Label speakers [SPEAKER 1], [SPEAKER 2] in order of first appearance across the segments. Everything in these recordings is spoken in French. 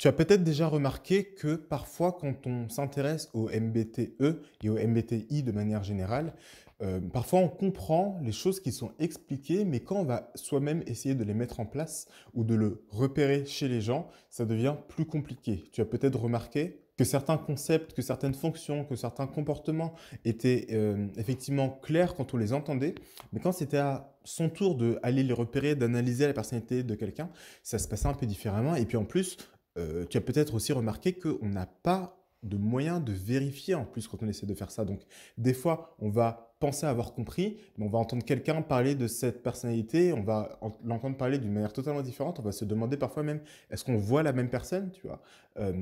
[SPEAKER 1] Tu as peut-être déjà remarqué que parfois, quand on s'intéresse au MBTE et au MBTI de manière générale, euh, parfois on comprend les choses qui sont expliquées, mais quand on va soi-même essayer de les mettre en place ou de le repérer chez les gens, ça devient plus compliqué. Tu as peut-être remarqué que certains concepts, que certaines fonctions, que certains comportements étaient euh, effectivement clairs quand on les entendait, mais quand c'était à son tour de aller les repérer, d'analyser la personnalité de quelqu'un, ça se passait un peu différemment. Et puis en plus, euh, tu as peut-être aussi remarqué qu'on n'a pas de moyen de vérifier en plus quand on essaie de faire ça. Donc des fois, on va penser avoir compris, mais on va entendre quelqu'un parler de cette personnalité, on va l'entendre parler d'une manière totalement différente, on va se demander parfois même, est-ce qu'on voit la même personne, tu vois euh,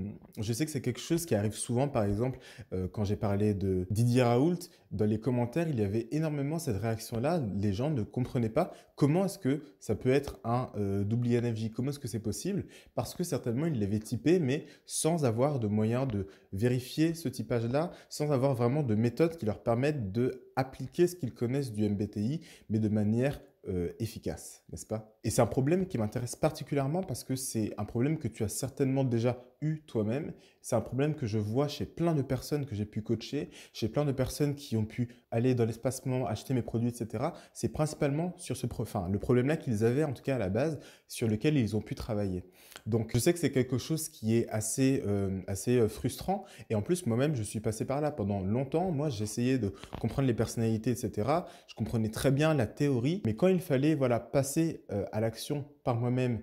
[SPEAKER 1] Je sais que c'est quelque chose qui arrive souvent, par exemple, euh, quand j'ai parlé de Didier Raoult, dans les commentaires, il y avait énormément cette réaction-là, les gens ne comprenaient pas comment est-ce que ça peut être un euh, double INFJ, comment est-ce que c'est possible, parce que certainement il l'avait typé, mais sans avoir de moyens de vérifier ce typage-là, sans avoir vraiment de méthode qui leur permette de appliquer ce qu'ils connaissent du MBTI, mais de manière euh, efficace, n'est-ce pas Et c'est un problème qui m'intéresse particulièrement parce que c'est un problème que tu as certainement déjà toi-même. C'est un problème que je vois chez plein de personnes que j'ai pu coacher, chez plein de personnes qui ont pu aller dans l'espacement, acheter mes produits, etc. C'est principalement sur ce enfin, le problème-là qu'ils avaient, en tout cas à la base, sur lequel ils ont pu travailler. Donc, je sais que c'est quelque chose qui est assez, euh, assez euh, frustrant. Et en plus, moi-même, je suis passé par là pendant longtemps. Moi, j'essayais de comprendre les personnalités, etc. Je comprenais très bien la théorie, mais quand il fallait, voilà, passer euh, à l'action par moi-même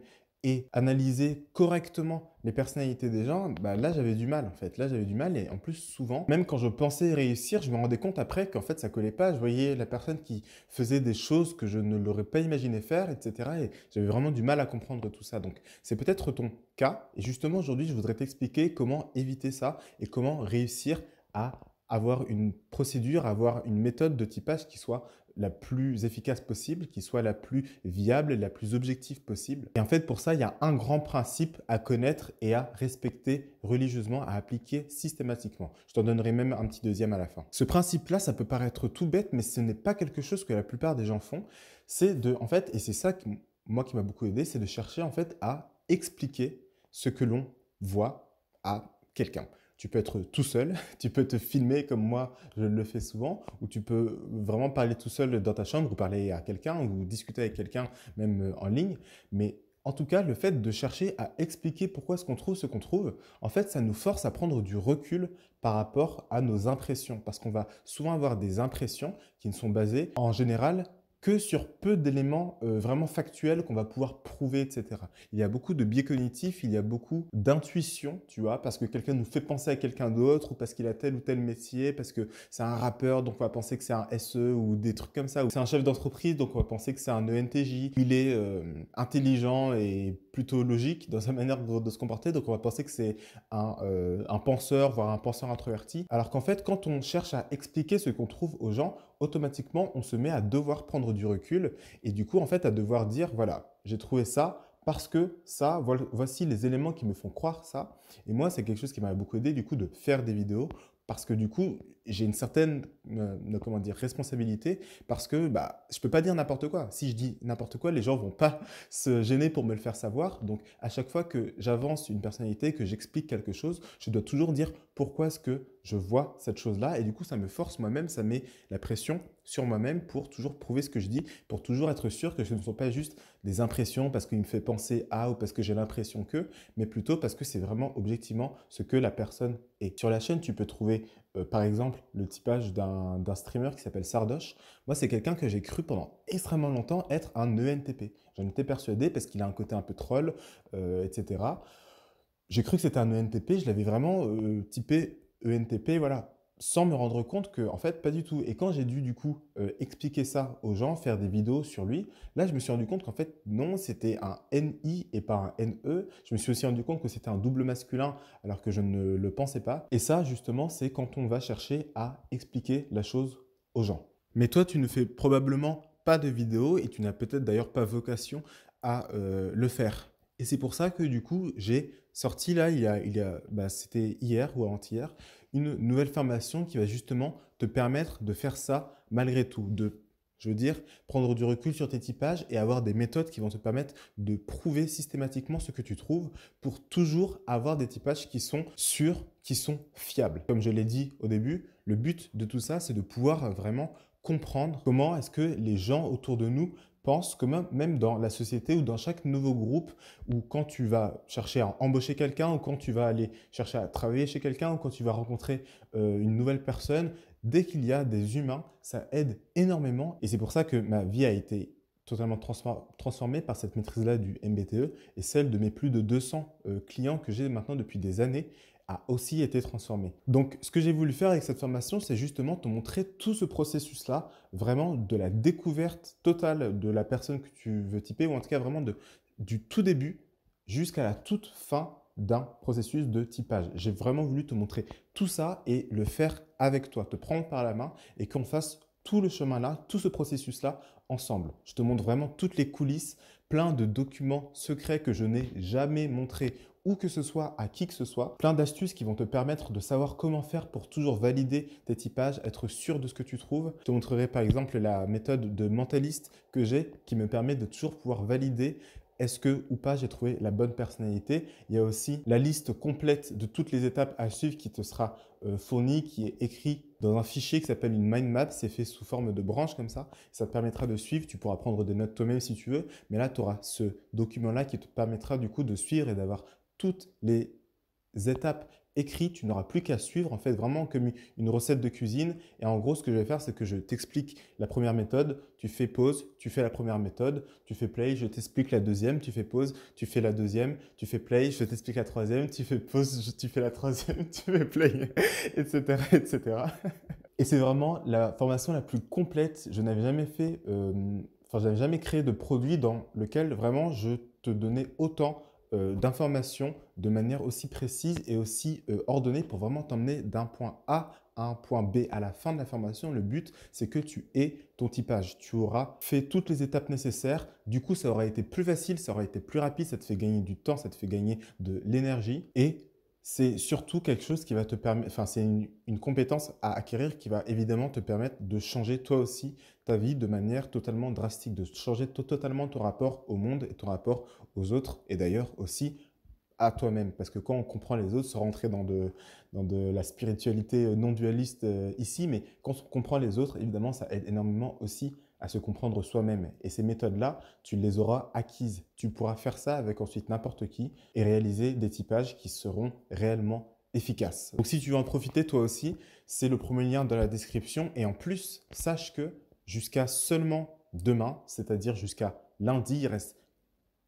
[SPEAKER 1] et analyser correctement les personnalités des gens, bah, là j'avais du mal en fait. Là j'avais du mal et en plus souvent, même quand je pensais réussir, je me rendais compte après qu'en fait ça collait pas. Je voyais la personne qui faisait des choses que je ne l'aurais pas imaginé faire, etc. Et j'avais vraiment du mal à comprendre tout ça. Donc c'est peut-être ton cas. Et justement aujourd'hui, je voudrais t'expliquer comment éviter ça et comment réussir à avoir une procédure, avoir une méthode de typage qui soit la plus efficace possible, qui soit la plus viable, la plus objective possible. Et en fait, pour ça, il y a un grand principe à connaître et à respecter religieusement, à appliquer systématiquement. Je t'en donnerai même un petit deuxième à la fin. Ce principe-là, ça peut paraître tout bête, mais ce n'est pas quelque chose que la plupart des gens font. C'est de, en fait, et c'est ça qui, moi qui m'a beaucoup aidé, c'est de chercher en fait à expliquer ce que l'on voit à quelqu'un. Tu peux être tout seul, tu peux te filmer comme moi je le fais souvent, ou tu peux vraiment parler tout seul dans ta chambre ou parler à quelqu'un ou discuter avec quelqu'un même euh, en ligne. Mais en tout cas, le fait de chercher à expliquer pourquoi ce qu'on trouve ce qu'on trouve, en fait, ça nous force à prendre du recul par rapport à nos impressions, parce qu'on va souvent avoir des impressions qui ne sont basées en général que sur peu d'éléments euh, vraiment factuels qu'on va pouvoir prouver, etc. Il y a beaucoup de biais cognitifs, il y a beaucoup d'intuition, tu vois, parce que quelqu'un nous fait penser à quelqu'un d'autre, ou parce qu'il a tel ou tel métier, parce que c'est un rappeur, donc on va penser que c'est un SE, ou des trucs comme ça, ou c'est un chef d'entreprise, donc on va penser que c'est un ENTJ. Il est euh, intelligent et plutôt logique dans sa manière de, se comporter, donc on va penser que c'est un, euh, un penseur, voire un penseur introverti. Alors qu'en fait, quand on cherche à expliquer ce qu'on trouve aux gens, automatiquement, on se met à devoir prendre du recul et du coup, en fait, à devoir dire, voilà, j'ai trouvé ça parce que ça, voici les éléments qui me font croire ça. Et moi, c'est quelque chose qui m'a beaucoup aidé, du coup, de faire des vidéos parce que du coup, j'ai une certaine euh, euh, comment dire, responsabilité, parce que bah, je ne peux pas dire n'importe quoi. Si je dis n'importe quoi, les gens ne vont pas se gêner pour me le faire savoir. Donc, à chaque fois que j'avance une personnalité, que j'explique quelque chose, je dois toujours dire pourquoi est-ce que je vois cette chose-là. Et du coup, ça me force moi-même, ça met la pression sur moi-même pour toujours prouver ce que je dis, pour toujours être sûr que ce ne sont pas juste des impressions parce qu'il me fait penser à ou parce que j'ai l'impression que, mais plutôt parce que c'est vraiment objectivement ce que la personne et sur la chaîne, tu peux trouver euh, par exemple le typage d'un streamer qui s'appelle Sardoche. Moi, c'est quelqu'un que j'ai cru pendant extrêmement longtemps être un ENTP. J'en étais persuadé parce qu'il a un côté un peu troll, euh, etc. J'ai cru que c'était un ENTP, je l'avais vraiment euh, typé ENTP, voilà, sans me rendre compte que, en fait, pas du tout. Et quand j'ai dû, du coup, euh, expliquer ça aux gens, faire des vidéos sur lui, là, je me suis rendu compte qu'en fait, non, c'était un NI et pas un NE. Je me suis aussi rendu compte que c'était un double masculin, alors que je ne le pensais pas. Et ça, justement, c'est quand on va chercher à expliquer la chose aux gens. Mais toi, tu ne fais probablement pas de vidéos et tu n'as peut-être d'ailleurs pas vocation à euh, le faire. Et c'est pour ça que du coup, j'ai sorti là, il y a, il y a, bah, c'était hier ou avant-hier, une nouvelle formation qui va justement te permettre de faire ça malgré tout, de, je veux dire, prendre du recul sur tes typages et avoir des méthodes qui vont te permettre de prouver systématiquement ce que tu trouves pour toujours avoir des typages qui sont sûrs, qui sont fiables. Comme je l'ai dit au début, le but de tout ça, c'est de pouvoir vraiment comprendre comment est-ce que les gens autour de nous pense que même dans la société ou dans chaque nouveau groupe, ou quand tu vas chercher à embaucher quelqu'un, ou quand tu vas aller chercher à travailler chez quelqu'un, ou quand tu vas rencontrer euh, une nouvelle personne, dès qu'il y a des humains, ça aide énormément. Et c'est pour ça que ma vie a été totalement transformée par cette maîtrise-là du MBTE et celle de mes plus de 200 euh, clients que j'ai maintenant depuis des années aussi été transformé. Donc ce que j'ai voulu faire avec cette formation, c'est justement te montrer tout ce processus-là, vraiment de la découverte totale de la personne que tu veux typer, ou en tout cas vraiment de, du tout début jusqu'à la toute fin d'un processus de typage. J'ai vraiment voulu te montrer tout ça et le faire avec toi, te prendre par la main et qu'on fasse tout le chemin-là, tout ce processus-là ensemble. Je te montre vraiment toutes les coulisses, plein de documents secrets que je n'ai jamais montré ou que ce soit, à qui que ce soit, plein d'astuces qui vont te permettre de savoir comment faire pour toujours valider tes typages, être sûr de ce que tu trouves. Je te montrerai par exemple la méthode de mentaliste que j'ai qui me permet de toujours pouvoir valider est-ce que ou pas j'ai trouvé la bonne personnalité. Il y a aussi la liste complète de toutes les étapes à suivre qui te sera euh, fournie, qui est écrite dans un fichier qui s'appelle une mind map. C'est fait sous forme de branche comme ça. Ça te permettra de suivre. Tu pourras prendre des notes toi-même si tu veux. Mais là, tu auras ce document-là qui te permettra du coup de suivre et d'avoir toutes les étapes écrites. Tu n'auras plus qu'à suivre en fait vraiment comme une recette de cuisine. Et en gros, ce que je vais faire, c'est que je t'explique la première méthode. Tu fais pause, tu fais la première méthode, tu fais play, je t'explique la deuxième, tu fais pause, tu fais la deuxième, tu fais play, je t'explique la troisième, tu fais pause, tu fais la troisième, tu fais play, etc., etc. Et c'est vraiment la formation la plus complète. Je n'avais jamais fait, euh, enfin, je n'avais jamais créé de produit dans lequel vraiment je te donnais autant euh, d'informations de manière aussi précise et aussi euh, ordonnée pour vraiment t'emmener d'un point A à un point B à la fin de la formation. Le but, c'est que tu aies ton typage. Tu auras fait toutes les étapes nécessaires. Du coup, ça aurait été plus facile, ça aurait été plus rapide, ça te fait gagner du temps, ça te fait gagner de l'énergie et c'est surtout quelque chose qui va te permettre, enfin, c'est une, compétence à acquérir qui va évidemment te permettre de changer toi aussi ta vie de manière totalement drastique, de changer totalement ton rapport au monde et ton rapport aux autres et d'ailleurs aussi à toi-même. Parce que quand on comprend les autres, sans rentrer dans de, dans de la spiritualité non dualiste euh, ici, mais quand on comprend les autres, évidemment, ça aide énormément aussi à se comprendre soi-même. Et ces méthodes-là, tu les auras acquises. Tu pourras faire ça avec ensuite n'importe qui et réaliser des typages qui seront réellement efficaces. Donc si tu veux en profiter toi aussi, c'est le premier lien dans la description. Et en plus, sache que jusqu'à seulement demain, c'est-à-dire jusqu'à lundi, il reste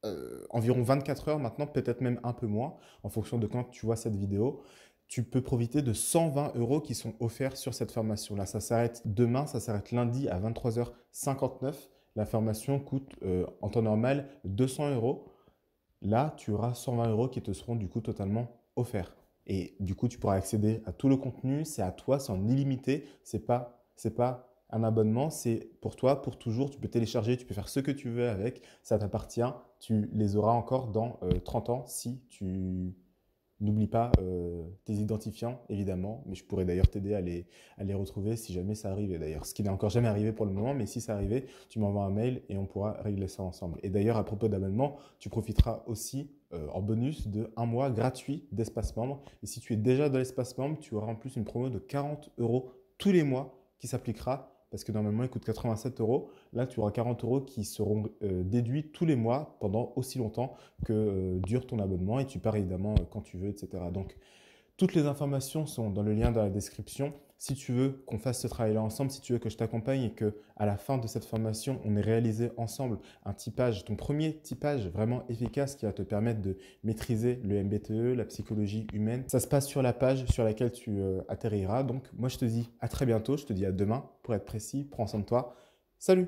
[SPEAKER 1] euh, environ 24 heures maintenant, peut-être même un peu moins, en fonction de quand tu vois cette vidéo tu peux profiter de 120 euros qui sont offerts sur cette formation-là. Ça s'arrête demain, ça s'arrête lundi à 23h59. La formation coûte euh, en temps normal 200 euros. Là, tu auras 120 euros qui te seront du coup totalement offerts. Et du coup, tu pourras accéder à tout le contenu. C'est à toi, c'est en illimité. C'est pas, c'est pas un abonnement, c'est pour toi, pour toujours. Tu peux télécharger, tu peux faire ce que tu veux avec. Ça t'appartient. Tu les auras encore dans 30 euh, ans si tu N'oublie pas euh, tes identifiants, évidemment, mais je pourrais d'ailleurs t'aider à les, à les retrouver si jamais ça Et d'ailleurs. Ce qui n'est encore jamais arrivé pour le moment, mais si ça arrivait, tu m'envoies un mail et on pourra régler ça ensemble. Et d'ailleurs, à propos d'abonnement, tu profiteras aussi euh, en bonus de un mois gratuit d'espace membre. Et si tu es déjà dans l'espace membre, tu auras en plus une promo de 40 euros tous les mois qui s'appliquera parce que normalement il coûte 87 euros. Là, tu auras 40 euros qui seront euh, déduits tous les mois pendant aussi longtemps que euh, dure ton abonnement et tu pars évidemment euh, quand tu veux, etc. Donc, toutes les informations sont dans le lien dans la description. Si tu veux qu'on fasse ce travail-là ensemble, si tu veux que je t'accompagne et que à la fin de cette formation, on ait réalisé ensemble un typage, ton premier typage vraiment efficace qui va te permettre de maîtriser le MBTE, la psychologie humaine, ça se passe sur la page sur laquelle tu euh, atterriras. Donc moi je te dis à très bientôt, je te dis à demain pour être précis, prends soin de toi. Salut